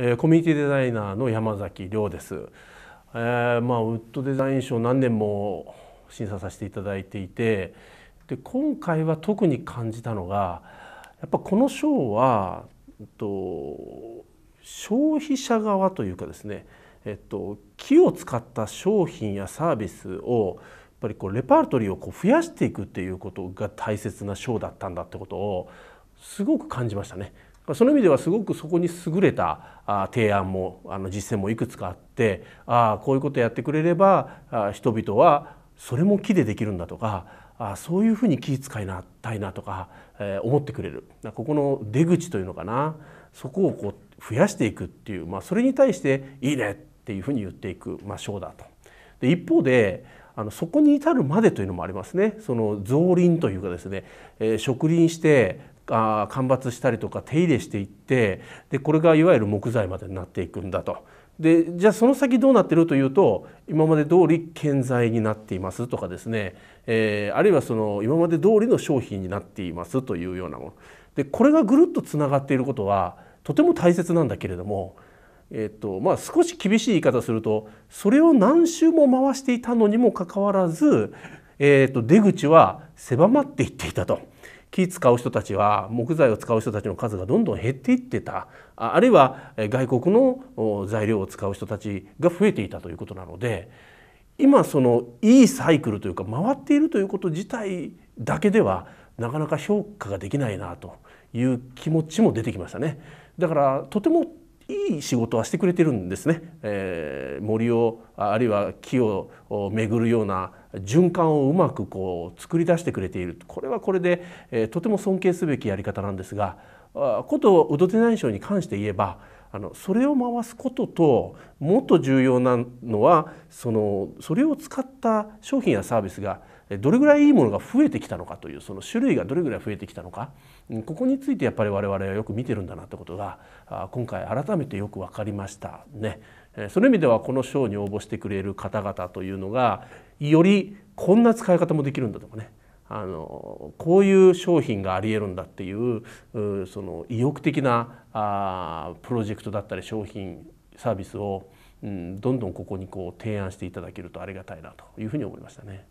えコミュニティデザイナーの山崎亮です、えー、まあ、ウッドデザイン賞何年も審査させていただいていてで今回は特に感じたのがやっぱこの賞は、えっと、消費者側というかですね、えっと、木を使った商品やサービスをやっぱりこうレパートリーをこう増やしていくっていうことが大切な賞だったんだってことをすごく感じましたね。その意味ではすごくそこに優れた提案もあの実践もいくつかあってああこういうことやってくれれば人々はそれも木でできるんだとかあそういうふうに気遣いなたいなとか、えー、思ってくれるここの出口というのかなそこをこう増やしていくっていう、まあ、それに対して「いいね」っていうふうに言っていく、まあ、章だと。で一方であのそこに至るまでというのもありますねその造林というかですね、えー、植林してあ間伐したりとか手入れしていってでこれがいわゆる木材までになっていくんだと。でじゃあその先どうなってるというと今まで通り建材になっていますとかですね、えー、あるいはその今まで通りの商品になっていますというようなものでこれがぐるっとつながっていることはとても大切なんだけれども、えっとまあ、少し厳しい言い方するとそれを何周も回していたのにもかかわらず、えっと、出口は狭まっていっていたと。木使う人たちは木材を使う人たちの数がどんどん減っていってたあるいは外国の材料を使う人たちが増えていたということなので今そのいいサイクルというか回っているということ自体だけではなかなか評価ができないなという気持ちも出てきましたね。だからとてもいい仕事はしてくれてるんですね、えー、森をあるいは木を巡るような循環をうまくこう作り出してくれているこれはこれで、えー、とても尊敬すべきやり方なんですがことウドテナイ賞に関して言えばあのそれを回すことともっと重要なのはそのそれを使った商品やサービスがどれぐらいいいものが増えてきたのかというその種類がどれぐらい増えてきたのかここについてやっぱり我々はよく見てるんだなってことが今回改めてよく分かりましたね。その意味ではこの賞に応募してくれる方々というのがよりこんな使い方もできるんだとかねあのこういう商品がありえるんだっていうその意欲的なあプロジェクトだったり商品サービスを、うん、どんどんここにこう提案していただけるとありがたいなというふうに思いましたね。